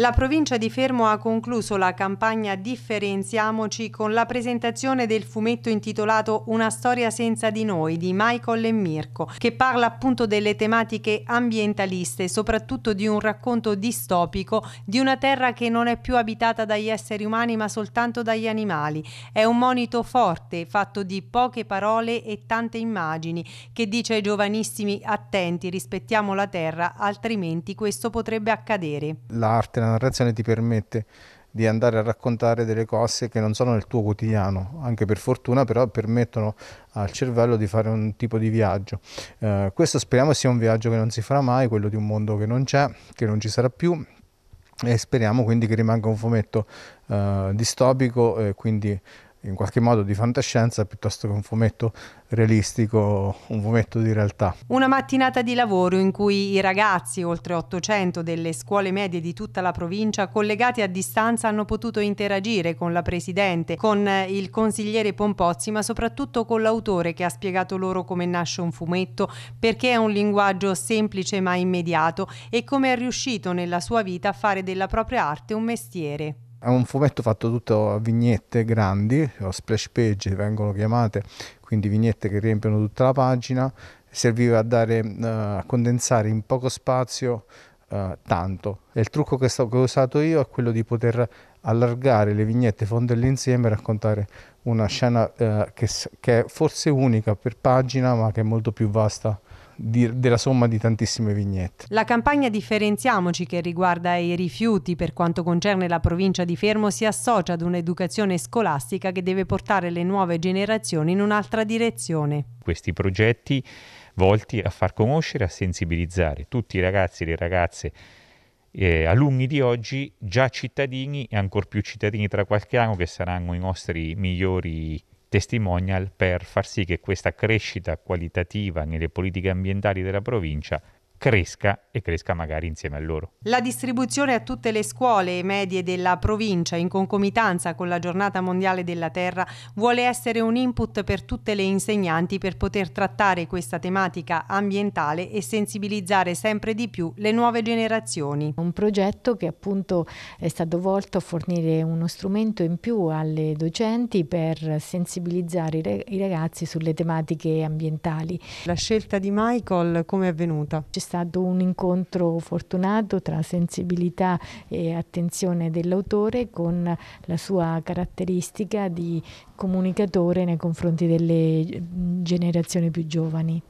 La provincia di Fermo ha concluso la campagna Differenziamoci con la presentazione del fumetto intitolato Una storia senza di noi di Michael e Mirko, che parla appunto delle tematiche ambientaliste, soprattutto di un racconto distopico di una terra che non è più abitata dagli esseri umani ma soltanto dagli animali. È un monito forte, fatto di poche parole e tante immagini, che dice ai giovanissimi attenti, rispettiamo la terra, altrimenti questo potrebbe accadere. L'arte narrazione ti permette di andare a raccontare delle cose che non sono nel tuo quotidiano, anche per fortuna però permettono al cervello di fare un tipo di viaggio. Eh, questo speriamo sia un viaggio che non si farà mai, quello di un mondo che non c'è, che non ci sarà più e speriamo quindi che rimanga un fumetto eh, distopico e quindi in qualche modo di fantascienza piuttosto che un fumetto realistico, un fumetto di realtà. Una mattinata di lavoro in cui i ragazzi, oltre 800 delle scuole medie di tutta la provincia, collegati a distanza, hanno potuto interagire con la presidente, con il consigliere Pompozzi, ma soprattutto con l'autore che ha spiegato loro come nasce un fumetto, perché è un linguaggio semplice ma immediato e come è riuscito nella sua vita a fare della propria arte un mestiere. È un fumetto fatto tutto a vignette grandi, o splash page vengono chiamate, quindi vignette che riempiono tutta la pagina. Serviva a, dare, uh, a condensare in poco spazio uh, tanto. E il trucco che, sto, che ho usato io è quello di poter allargare le vignette, fonderle insieme e raccontare una scena eh, che, che, è forse unica per pagina ma che è molto più vasta di, della somma di tantissime vignette. La campagna Differenziamoci che riguarda i rifiuti per quanto concerne la provincia di Fermo si associa ad un'educazione scolastica che deve portare le nuove generazioni in un'altra direzione. Questi progetti volti a far conoscere, a sensibilizzare tutti i ragazzi e le ragazze eh, alunni di oggi già cittadini e ancor più cittadini tra qualche anno che saranno i nostri migliori testimonial per far sì che questa crescita qualitativa nelle politiche ambientali della provincia cresca e cresca magari insieme a loro. La distribuzione a tutte le scuole e medie della provincia in concomitanza con la giornata mondiale della terra vuole essere un input per tutte le insegnanti per poter trattare questa tematica ambientale e sensibilizzare sempre di più le nuove generazioni. Un progetto che appunto è stato volto a fornire uno strumento in più alle docenti per sensibilizzare i ragazzi sulle tematiche ambientali. La scelta di Michael come è avvenuta? stato un incontro fortunato tra sensibilità e attenzione dell'autore con la sua caratteristica di comunicatore nei confronti delle generazioni più giovani.